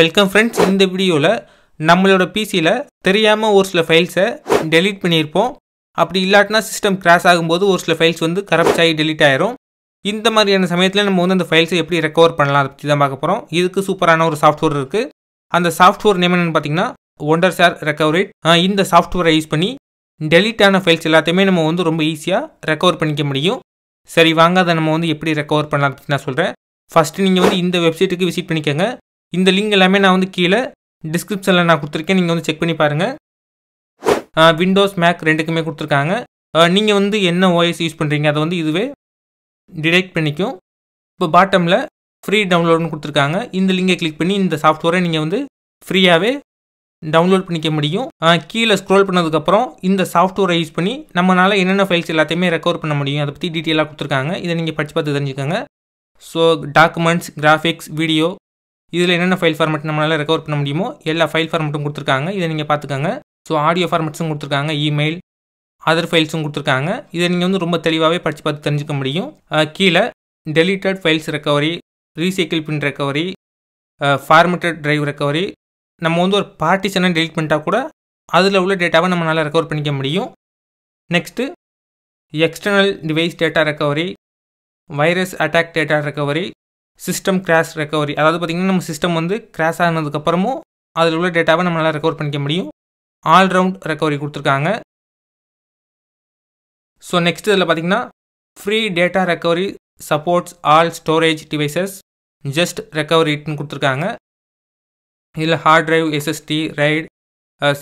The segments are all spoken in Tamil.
வெல்கம் ஃப்ரெண்ட்ஸ் இந்த வீடியோவில் நம்மளோட பிசியில் தெரியாமல் ஒரு சில ஃபைல்ஸை டெலீட் பண்ணியிருப்போம் அப்படி இல்லாட்டினா சிஸ்டம் கிராஷ் ஆகும்போது ஒரு சில ஃபைல்ஸ் வந்து கரப்ட் ஆகி டெலீட் ஆயிரும் இந்த மாதிரியான சமயத்தில் நம்ம வந்து அந்த ஃபைல்ஸை எப்படி ரெக்கவர் பண்ணலாம் அதை பற்றி தான் பார்க்க போகிறோம் இதுக்கு சூப்பரான ஒரு சாஃப்ட்வேர் இருக்குது அந்த சாஃப்ட்வேர் நேம் என்னென்னு பார்த்தீங்கன்னா ஒண்டர் சார் ரெக்கவரேட் இந்த சாஃப்ட்வேரை யூஸ் பண்ணி டெலீட் ஆன ஃபைல்ஸ் எல்லாத்தையுமே நம்ம வந்து ரொம்ப ஈஸியாக ரெக்கவர் பண்ணிக்க முடியும் சரி வாங்க அதை நம்ம வந்து எப்படி ரெக்கவர் பண்ணலாம் அப்படின்னு நான் சொல்கிறேன் ஃபஸ்ட்டு நீங்கள் வந்து இந்த வெப்சைட்டுக்கு விசிட் பண்ணிக்கோங்க இந்த லிங்க் எல்லாமே நான் வந்து கீழே டிஸ்கிரிப்ஷனில் நான் கொடுத்துருக்கேன் நீங்கள் வந்து செக் பண்ணி பாருங்கள் விண்டோஸ் மேக் ரெண்டுக்குமே கொடுத்துருக்காங்க நீங்கள் வந்து என்ன ஓஎஸ் யூஸ் பண்ணுறீங்க அதை வந்து இதுவே டிடெக்ட் பண்ணிக்கும் இப்போ பாட்டமில் ஃப்ரீ டவுன்லோடுன்னு கொடுத்துருக்காங்க இந்த லிங்கை கிளிக் பண்ணி இந்த சாஃப்ட்வேரை நீங்கள் வந்து ஃப்ரீயாகவே டவுன்லோட் பண்ணிக்க முடியும் கீழே ஸ்க்ரோல் பண்ணதுக்கப்புறம் இந்த சாஃப்ட்வேரை யூஸ் பண்ணி நம்மளால் என்னென்ன ஃபைல்ஸ் எல்லாத்தையுமே ரெக்கவர் பண்ண முடியும் அதை பற்றி டீட்டெயிலாக கொடுத்துருக்காங்க இதை நீங்கள் படித்து பார்த்து தெரிஞ்சுக்கோங்க ஸோ டாக்குமெண்ட்ஸ் கிராஃபிக்ஸ் வீடியோ இதில் என்னென்ன ஃபைல் ஃபார்மெட் நம்மளால் ரெக்கவர் பண்ண முடியுமோ எல்லா ஃபைல் ஃபார்மெட்டும் கொடுத்துருக்காங்க இதை நீங்கள் பார்த்துக்காங்க ஸோ ஆடியோ ஃபார்மெட்ஸும் கொடுத்துருக்காங்க இமெயில் அதர் ஃபைல்ஸும் கொடுத்துருக்காங்க இதை நீங்கள் வந்து ரொம்ப தெளிவாகவே படித்து பார்த்து தெரிஞ்சுக்க முடியும் கீழே deleted files recovery recycle bin recovery formatted drive recovery நம்ம வந்து ஒரு பார்ட்டிஷனை டெலிட் பண்ணிட்டால் கூட அதில் உள்ள டேட்டாவை நம்மளால் ரெக்கவர் பண்ணிக்க முடியும் next external device data recovery virus attack data recovery system crash recovery அதாவது பார்த்திங்கன்னா நம்ம சிஸ்டம் வந்து கிராஷ் ஆனதுக்கப்புறமும் அதில் உள்ள டேட்டாவை நம்மளால் ரெக்கவர் பண்ணிக்க முடியும் ஆல்ரவுண்ட் ரெக்கவரி கொடுத்துருக்காங்க ஸோ நெக்ஸ்ட் இதில் பார்த்திங்கன்னா free data recovery supports all storage devices just ரெக்கவரிட்னு கொடுத்துருக்காங்க இதில் ஹார்ட் ட்ரைவ் எஸ்எஸ்டி ரைட்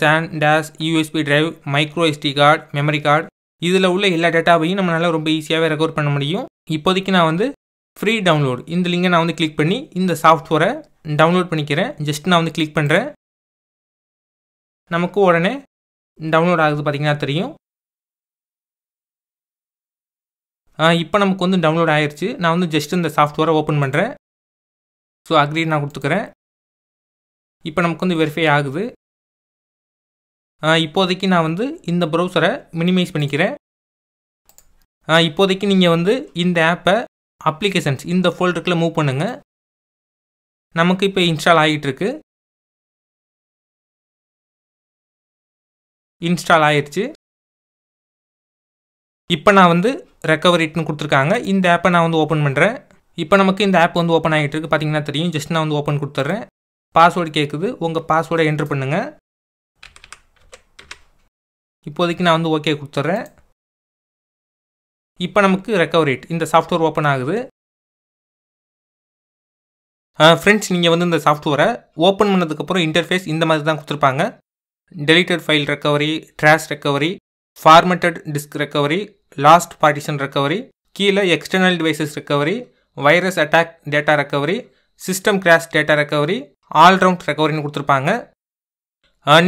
சேன் டேஷ் USB drive micro SD card memory card இதில் உள்ள எல்லா டேட்டாவையும் நம்மளால் ரொம்ப ஈஸியாகவே ரெக்கவர் பண்ண முடியும் இப்போதைக்கு நான் வந்து ஃப்ரீ டவுன்லோட் இந்த லிங்கை நான் வந்து கிளிக் பண்ணி இந்த சாஃப்ட்வேரை டவுன்லோட் பண்ணிக்கிறேன் ஜஸ்ட் நான் வந்து கிளிக் பண்ணுறேன் நமக்கு உடனே டவுன்லோட் ஆகுது பார்த்தீங்கன்னா தெரியும் இப்போ நமக்கு வந்து டவுன்லோட் ஆயிடுச்சு நான் வந்து ஜஸ்ட் இந்த சாஃப்ட்வேரை ஓப்பன் பண்ணுறேன் ஸோ அக்ரி நான் கொடுத்துக்கிறேன் இப்போ நமக்கு வந்து வெரிஃபை ஆகுது இப்போதைக்கு நான் வந்து இந்த ப்ரௌசரை மினிமைஸ் பண்ணிக்கிறேன் இப்போதைக்கு நீங்கள் வந்து இந்த ஆப்பை அப்ளிகேஷன்ஸ் இந்த ஃபோல்டருக்குள்ளே மூவ் பண்ணுங்கள் நமக்கு இப்போ இன்ஸ்டால் ஆகிட்டுருக்கு இன்ஸ்டால் ஆயிடுச்சு இப்போ நான் வந்து ரெக்கவரிட்னு கொடுத்துருக்காங்க இந்த ஆப்பை நான் வந்து ஓப்பன் பண்ணுறேன் இப்போ நமக்கு இந்த ஆப் வந்து ஓப்பன் ஆகிட்டு இருக்கு பார்த்தீங்கன்னா தெரியும் ஜஸ்ட் நான் வந்து ஓப்பன் கொடுத்துட்றேன் பாஸ்வேர்டு கேட்குது உங்கள் பாஸ்வேர்டை என்ட்ரு பண்ணுங்கள் இப்போதைக்கு நான் வந்து ஓகே கொடுத்துட்றேன் இப்போ நமக்கு ரெக்கவரி இந்த சாஃப்ட்வேர் ஓப்பன் ஆகுது ஃப்ரெண்ட்ஸ் நீங்கள் வந்து இந்த சாஃப்ட்வேரை ஓப்பன் பண்ணதுக்கப்புறம் இன்டர்ஃபேஸ் இந்த மாதிரி தான் கொடுத்துருப்பாங்க deleted file recovery trash recovery formatted disk recovery lost partition recovery கீழே external devices recovery virus attack data recovery system crash data recovery all round ரெக்கவரின்னு கொடுத்துருப்பாங்க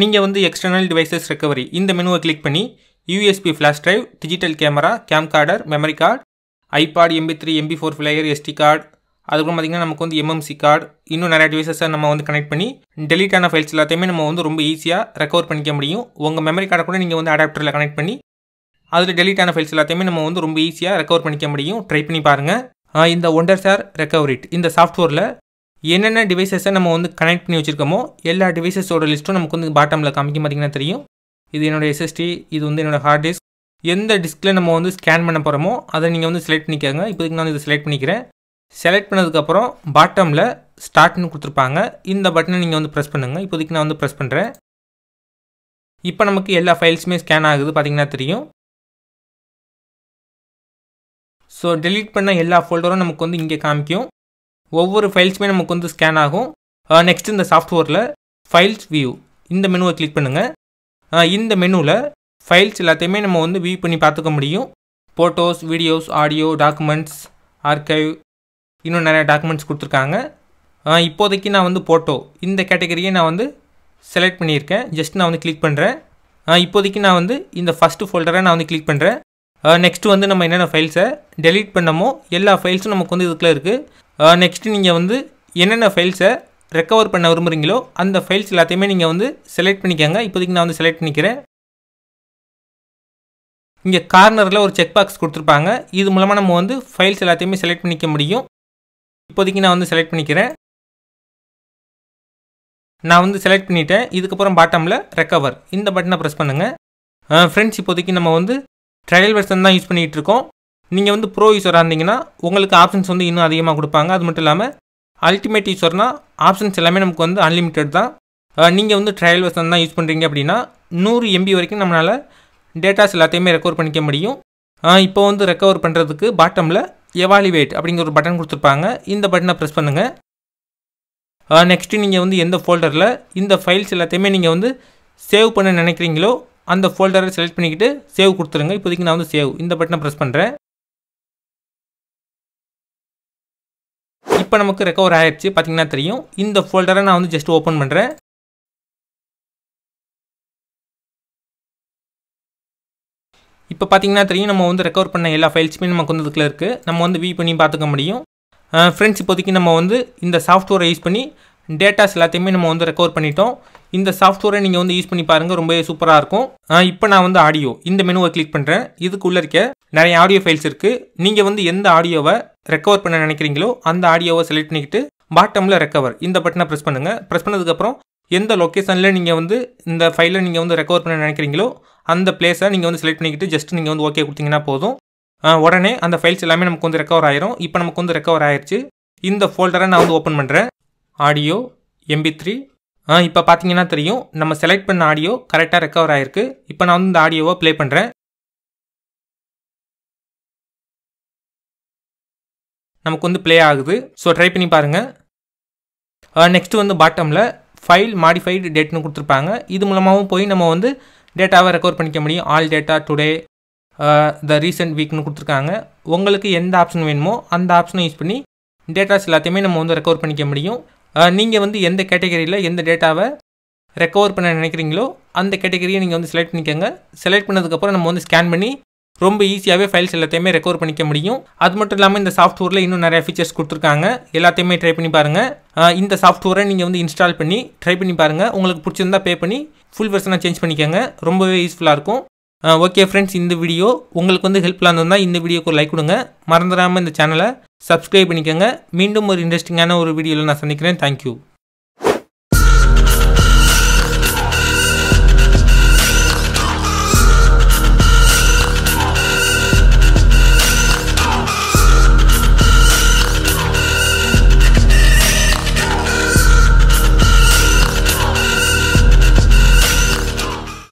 நீங்கள் வந்து எக்ஸ்டர்னல் டிவைசஸ் ரெக்கவரி இந்த மெனுவை கிளிக் பண்ணி USB flash drive digital camera camcorder memory card iPod MP three MP four player SD card அதுக்கப்புறம் பார்த்திங்கன்னா நமக்கு வந்து எம்எம்சி கார்டு இன்னும் நிறைய டிவைசஸை நம்ம வந்து கனெக்ட் பண்ணி டெலிட்டான ஃபைல்ஸ் எல்லாத்தையுமே நம்ம வந்து ரொம்ப ஈஸியாக ரெக்கவர் பண்ணிக்க முடியும் உங்கள் மெமரி கார்டை கூட நீங்கள் வந்து அடாப்டரில் கனெக்ட் பண்ணி அதில் டெலிட்டான ஃபைல்ஸ் எல்லாத்தையுமே நம்ம வந்து ரொம்ப ஈஸியாக ரெக்கவர் பண்ணிக்க முடியும் ட்ரை பண்ணி பாருங்கள் இந்த ஒண்டர் சார் ரெக்கவரிட் இந்த சாஃப்ட்வேரில் என்னென்ன டிவைசஸை நம்ம வந்து கனெக்ட் பண்ணி வச்சுருக்கோமோ எல்லா டிவைசஸோட லிஸ்ட்டும் நமக்கு வந்து பாட்டமில் காமிக்க பார்த்திங்கன்னா தெரியும் இது என்னோடய எஸ்எஸ்டி இது வந்து என்னோடய ஹார்ட் டிஸ்க் எந்த டிஸ்கில் நம்ம வந்து ஸ்கேன் பண்ண போகிறோமோ அதை நீங்கள் வந்து செலக்ட் பண்ணிக்கோங்க இப்போதைக்கு நான் இதை செலக்ட் பண்ணிக்கிறேன் செலக்ட் பண்ணதுக்கப்புறம் பாட்டமில் ஸ்டார்ட்னு கொடுத்துருப்பாங்க இந்த பட்டனை நீங்கள் வந்து ப்ரெஸ் பண்ணுங்கள் இப்போதைக்கு நான் வந்து ப்ரெஸ் பண்ணுறேன் இப்போ நமக்கு எல்லா ஃபைல்ஸுமே ஸ்கேன் ஆகுது பார்த்திங்கன்னா தெரியும் ஸோ டெலீட் பண்ண எல்லா ஃபோல்டரும் நமக்கு வந்து இங்கே காமிக்கும் ஒவ்வொரு ஃபைல்ஸுமே நமக்கு வந்து ஸ்கேன் ஆகும் நெக்ஸ்ட் இந்த சாஃப்ட்வேரில் ஃபைல்ஸ் வியூ இந்த மெனுவை கிளிக் பண்ணுங்கள் இந்த மெனுவில் ஃபைல்ஸ் எல்லாத்தையுமே நம்ம வந்து வியூ பண்ணி பார்த்துக்க முடியும் photos videos audio documents archive இன்னும் நிறையா டாக்குமெண்ட்ஸ் கொடுத்துருக்காங்க இப்போதைக்கு நான் வந்து ஃபோட்டோ இந்த கேட்டகரியை நான் வந்து செலக்ட் பண்ணியிருக்கேன் ஜஸ்ட் நான் வந்து கிளிக் பண்ணுறேன் இப்போதைக்கு நான் வந்து இந்த ஃபஸ்ட்டு ஃபோல்டரை நான் வந்து கிளிக் பண்ணுறேன் நெக்ஸ்ட்டு வந்து நம்ம என்னென்ன ஃபைல்ஸை டெலீட் பண்ணமோ எல்லா ஃபைல்ஸும் நமக்கு வந்து இதுக்குள்ளே இருக்குது நெக்ஸ்ட்டு நீங்கள் வந்து என்னென்ன ஃபைல்ஸை ரெக்கவர் பண்ண விரும்புகிறீங்களோ அந்த ஃபைல்ஸ் எல்லாத்தையுமே நீங்கள் வந்து செலக்ட் பண்ணிக்கோங்க இப்போதைக்கு நான் வந்து செலக்ட் பண்ணிக்கிறேன் இங்கே கார்னரில் ஒரு செக் பாக்ஸ் கொடுத்துருப்பாங்க இது மூலமாக நம்ம வந்து ஃபைல்ஸ் எல்லாத்தையுமே செலக்ட் பண்ணிக்க முடியும் இப்போதைக்கு நான் வந்து செலக்ட் பண்ணிக்கிறேன் நான் வந்து செலக்ட் பண்ணிட்டேன் இதுக்கப்புறம் பாட்டமில் ரெக்கவர் இந்த பட்டனை ப்ரெஸ் பண்ணுங்கள் ஃப்ரெண்ட்ஸ் இப்போதைக்கு நம்ம வந்து ட்ரையல் வெர்ஷன் தான் யூஸ் பண்ணிகிட்டு இருக்கோம் நீங்கள் வந்து ப்ரோ யூஸராக இருந்தீங்கன்னா உங்களுக்கு ஆப்ஷன்ஸ் வந்து இன்னும் அதிகமாக கொடுப்பாங்க அது மட்டும் இல்லாமல் அல்டிமேட் யூஸ்வர்னால் ஆப்ஷன்ஸ் எல்லாமே நமக்கு வந்து அன்லிமிட்டெட் தான் நீங்கள் வந்து ட்ரையல் வெர்ஷன் தான் யூஸ் பண்ணுறீங்க அப்படின்னா நூறு எம்பி வரைக்கும் நம்மளால் டேட்டாஸ் எல்லாத்தையுமே ரெக்கவர் பண்ணிக்க முடியும் இப்போ வந்து ரெக்கவர் பண்ணுறதுக்கு பாட்டமில் எவாலிவேட் அப்படிங்கிற ஒரு பட்டன் கொடுத்துருப்பாங்க இந்த பட்டனை ப்ரெஸ் பண்ணுங்கள் நெக்ஸ்ட்டு நீங்கள் வந்து எந்த ஃபோல்டரில் இந்த ஃபைல்ஸ் எல்லாத்தையுமே நீங்கள் வந்து சேவ் பண்ண நினைக்கிறீங்களோ அந்த ஃபோல்டரை செலக்ட் பண்ணிக்கிட்டு சேவ் கொடுத்துருங்க இப்போதைக்கு நான் வந்து சேவ் இந்த பட்டனை ப்ரெஸ் பண்ணுறேன் இப்போ நமக்கு ரெக்கவர் ஆயிடுச்சு பார்த்தீங்கன்னா தெரியும் இந்த ஃபோல்டரை நான் வந்து ஜஸ்ட் ஓப்பன் பண்ணுறேன் இப்போ பார்த்தீங்கன்னா தெரியும் நம்ம வந்து ரெக்கவர் பண்ண எல்லா ஃபைல்ஸுமே நமக்கு வந்து இருக்குது நம்ம வந்து வீ பண்ணி பார்த்துக்க முடியும் ஃப்ரெண்ட்ஸ் இப்போதைக்கு நம்ம வந்து இந்த சாஃப்ட்வேரை யூஸ் பண்ணி டேட்டாஸ் எல்லாத்தையுமே நம்ம வந்து ரெக்கவர் பண்ணிட்டோம் இந்த சாஃப்ட்வேரை நீங்கள் வந்து யூஸ் பண்ணி பாருங்கள் ரொம்பவே சூப்பராக இருக்கும் இப்போ நான் வந்து ஆடியோ இந்த மெனுவை கிளிக் பண்ணுறேன் இதுக்குள்ளே இருக்க நிறைய ஆடியோ ஃபைல்ஸ் இருக்குது நீங்கள் வந்து எந்த ஆடியோவை ரெக்கவர் பண்ண நினைக்கிறீங்களோ அந்த ஆடியோவை செலக்ட் பண்ணிக்கிட்டு பாட்டமில் ரெக்கவர் இந்த பட்டனை ப்ரெஸ் பண்ணுங்கள் ப்ரெஸ் பண்ணதுக்கப்புறம் எந்த லொக்கேஷனில் நீங்கள் வந்து இந்த ஃபைலை நீங்கள் வந்து ரெக்கவர் பண்ண நினைக்கிறீங்களோ அந்த பிளேஸை நீங்கள் வந்து செலக்ட் பண்ணிக்கிட்டு ஜஸ்ட் நீங்கள் வந்து ஓகே கொடுத்தீங்கன்னா போதும் உடனே அந்த ஃபைல்ஸ் எல்லாமே நமக்கு வந்து ரெக்கவர் ஆயிரும் இப்போ நமக்கு வந்து ரெக்கவர் ஆயிடுச்சு இந்த ஃபோல்டரை நான் வந்து ஓப்பன் பண்ணுறேன் ஆடியோ எம்பி த்ரீ இப்போ பார்த்தீங்கன்னா தெரியும் நம்ம செலக்ட் பண்ண ஆடியோ கரெக்டாக ரெக்கவர் ஆயிருக்கு இப்போ நான் வந்து இந்த ஆடியோவை ப்ளே பண்ணுறேன் நமக்கு வந்து ப்ளே ஆகுது ஸோ ட்ரை பண்ணி பாருங்கள் நெக்ஸ்ட்டு வந்து பாட்டமில் ஃபைல் மாடிஃபைடு டேட்னு கொடுத்துருப்பாங்க இது மூலமாகவும் போய் நம்ம வந்து டேட்டாவை ரெக்கவர் பண்ணிக்க முடியும் all data today the recent வீக்னு கொடுத்துருக்காங்க உங்களுக்கு எந்த ஆப்ஷன் வேணுமோ அந்த ஆப்ஷனை யூஸ் பண்ணி டேட்டாஸ் எல்லாத்தையுமே நம்ம வந்து ரெக்கவர் பண்ணிக்க முடியும் நீங்கள் வந்து எந்த கேட்டகரியில் எந்த டேட்டாவை ரெக்கவர் பண்ண நினைக்கிறீங்களோ அந்த கேட்டகரியை நீங்கள் வந்து செலக்ட் பண்ணிக்கோங்க செலக்ட் பண்ணதுக்கப்புறம் நம்ம வந்து ஸ்கேன் பண்ணி ரொம்ப ஈஸியாகவே ஃபைல்ஸ் எல்லாத்தையுமே ரெக்கவர் பண்ணிக்க முடியும் அது மட்டும் இல்லாமல் இந்த சாஃப்ட்வேரில் இன்னும் நிறைய ஃபீச்சர்ஸ் கொடுத்துருக்காங்க எல்லாத்தையுமே ட்ரை பண்ணி பாருங்கள் இந்த சாஃப்ட்வேரை நீங்கள் வந்து இன்ஸ்டால் பண்ணி ட்ரை பண்ணி பாருங்கள் உங்களுக்கு பிடிச்சிருந்தா பே பண்ணி ஃபுல் வெர்ஷனாக சேஞ்ச் பண்ணிக்கோங்க ரொம்பவே யூஸ்ஃபுல்லாக இருக்கும் ஓகே ஃப்ரெண்ட்ஸ் இந்த வீடியோ உங்களுக்கு வந்து ஹெல்ப்ஃபுல்லாக இருந்ததுன்னா இந்த வீடியோக்கு ஒரு லைக் கொடுங்க மறந்துடாமல் இந்த சேனலை சப்ஸ்கிரைப் பண்ணிக்கோங்க மீண்டும் ஒரு இன்ட்ரெஸ்டிங்கான ஒரு வீடியோவில் நான் சந்திக்கிறேன் தேங்க்யூ